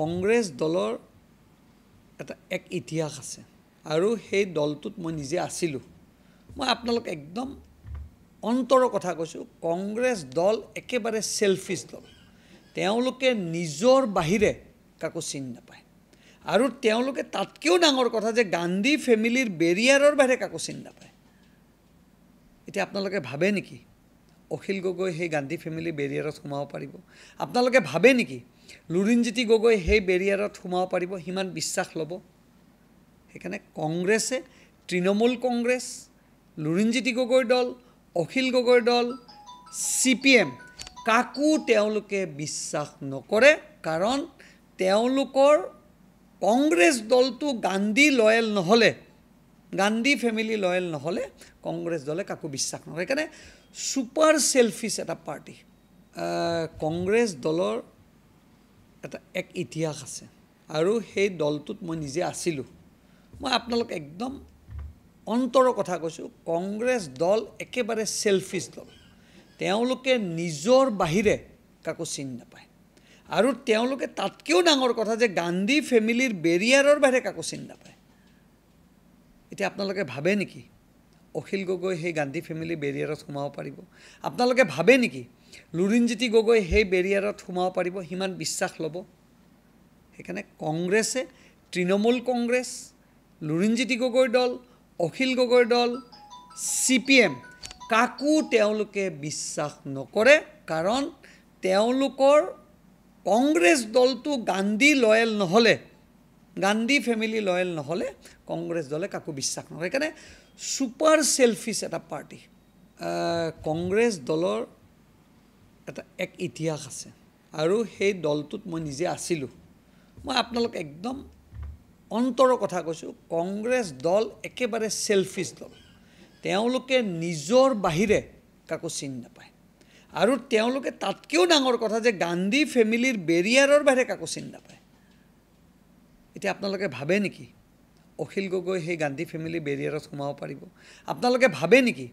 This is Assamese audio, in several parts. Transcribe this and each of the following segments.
কংগ্ৰেছ দলৰ এটা এক ইতিহাস আছে আৰু সেই দলটোত মই নিজে আছিলোঁ মই আপোনালোক একদম অন্তৰৰ কথা কৈছোঁ কংগ্ৰেছ দল একেবাৰে চেলফিছ দল তেওঁলোকে নিজৰ বাহিৰে কাকো চিন নাপায় আৰু তেওঁলোকে তাতকৈও ডাঙৰ কথা যে গান্ধী ফেমিলিৰ বেৰিয়াৰৰ বাহিৰে কাকো চিন নাপায় এতিয়া আপোনালোকে ভাবে নেকি অখিল গগৈ সেই গান্ধী ফেমিলি বেৰিয়াৰত সোমাব পাৰিব আপোনালোকে ভাবে নেকি লুৰিণজ্যোতি গগৈ সেই বেৰিয়াৰত সোমাব পাৰিব সিমান বিশ্বাস ল'ব সেইকাৰণে কংগ্ৰেছে তৃণমূল কংগ্ৰেছ লুৰিণজ্যোতি গগৈৰ দল অখিল গগৈৰ দল চি পি এম কাকো তেওঁলোকে বিশ্বাস নকৰে কাৰণ তেওঁলোকৰ কংগ্ৰেছ দলটো গান্ধী লয়েল নহ'লে গান্ধী ফেমিলি লয়েল নহ'লে কংগ্ৰেছ দলে কাকো বিশ্বাস নকৰে সেইকাৰণে ছুপাৰ চেলফিছ এটা পাৰ্টি কংগ্ৰেছ দলৰ এটা এক ইতিহাস আছে আৰু সেই দলটোত মই নিজে আছিলোঁ মই আপোনালোক একদম অন্তৰৰ কথা কৈছোঁ কংগ্ৰেছ দল একেবাৰে চেলফিছ দল তেওঁলোকে নিজৰ বাহিৰে কাকো চিন নাপায় আৰু তেওঁলোকে তাতকৈও ডাঙৰ কথা যে গান্ধী ফেমিলিৰ বেৰিয়াৰৰ বাহিৰে কাকো চিন নাপায় এতিয়া আপোনালোকে ভাবে নেকি অখিল গগৈ সেই গান্ধী ফেমিলি বেৰিয়াৰত সোমাব পাৰিব আপোনালোকে ভাবে নেকি লুৰিণজ্যোতি গগৈ সেই বেৰিয়াৰত সোমাব পাৰিব সিমান বিশ্বাস ল'ব সেইকাৰণে কংগ্ৰেছে তৃণমূল কংগ্ৰেছ লুৰিণজ্যোতি গগৈৰ দল অখিল গগৈৰ দল চি পি এম কাকো তেওঁলোকে বিশ্বাস নকৰে কাৰণ তেওঁলোকৰ কংগ্ৰেছ দলটো গান্ধী লয়েল নহ'লে গান্ধী ফেমিলি লয়েল নহ'লে কংগ্ৰেছ দলে কাকো বিশ্বাস নকৰে সেইকাৰণে ছুপাৰ চেলফিছ এটা পাৰ্টি কংগ্ৰেছ দলৰ এটা এক ইতিহাস আছে আৰু সেই দলটোত মই নিজে আছিলোঁ মই আপোনালোক একদম অন্তৰৰ কথা কৈছোঁ কংগ্ৰেছ দল একেবাৰে চেলফিছ দল তেওঁলোকে নিজৰ বাহিৰে কাকো চিন নাপায় আৰু তেওঁলোকে তাতকৈও ডাঙৰ কথা যে গান্ধী ফেমিলিৰ বেৰিয়াৰৰ বাহিৰে কাকো চিন নাপায় এতিয়া আপোনালোকে ভাবে নেকি অখিল গগৈ সেই গান্ধী ফেমিলি বেৰিয়াৰত সোমাব পাৰিব আপোনালোকে ভাবে নেকি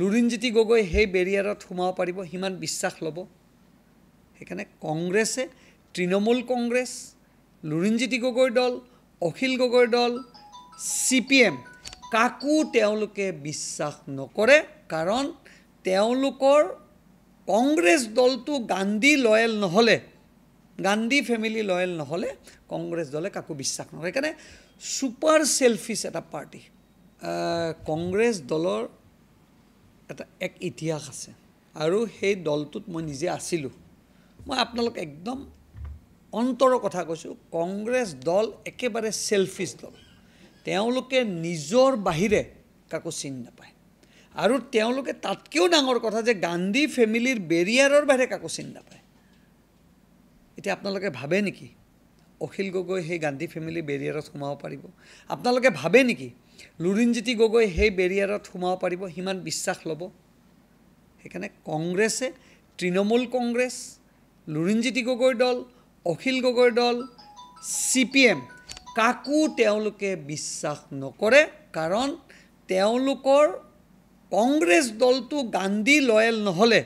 লুৰিণজ্যোতি গগৈ সেই বেৰিয়াৰত সোমাব পাৰিব সিমান বিশ্বাস ল'ব সেইকাৰণে কংগ্ৰেছে তৃণমূল কংগ্ৰেছ লুৰিণজ্যোতি গগৈৰ দল অখিল গগৈৰ দল চি পি এম কাকো তেওঁলোকে বিশ্বাস নকৰে কাৰণ তেওঁলোকৰ কংগ্ৰেছ দলটো গান্ধী লয়েল নহ'লে গান্ধী ফেমিলি লয়েল নহ'লে কংগ্ৰেছ দলে কাকো বিশ্বাস নকৰে সেইকাৰণে ছুপাৰ চেলফিছ এটা পাৰ্টি কংগ্ৰেছ দলৰ এটা এক ইতিহাস আছে আৰু সেই দলটোত মই নিজে আছিলোঁ মই আপোনালোক একদম অন্তৰৰ কথা কৈছোঁ কংগ্ৰেছ দল একেবাৰে চেলফিছ দল তেওঁলোকে নিজৰ বাহিৰে কাকো চিন নাপায় আৰু তেওঁলোকে তাতকৈও ডাঙৰ কথা যে গান্ধী ফেমিলিৰ বেৰিয়াৰৰ বাহিৰে কাকো চিন নাপায় এতিয়া আপোনালোকে ভাবে নেকি অখিল গগৈ সেই গান্ধী ফেমিলি বেৰিয়াৰত সোমাব পাৰিব আপোনালোকে ভাবে নেকি লুৰিণজ্যোতি গগৈ সেই বেৰিয়াৰত সোমাব পাৰিব সিমান বিশ্বাস ল'ব সেইকাৰণে কংগ্ৰেছে তৃণমূল কংগ্ৰেছ লুৰিণজ্যোতি গগৈৰ দল অখিল গগৈৰ দল চি পি এম কাকো তেওঁলোকে বিশ্বাস নকৰে কাৰণ তেওঁলোকৰ কংগ্ৰেছ দলটো গান্ধী লয়েল নহ'লে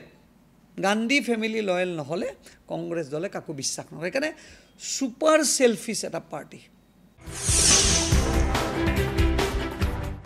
গান্ধী ফেমিলি লয়েল নহ'লে কংগ্ৰেছ দলে কাকো বিশ্বাস নকৰে সেইকাৰণে ছুপাৰ চেলফিছ এটা পাৰ্টি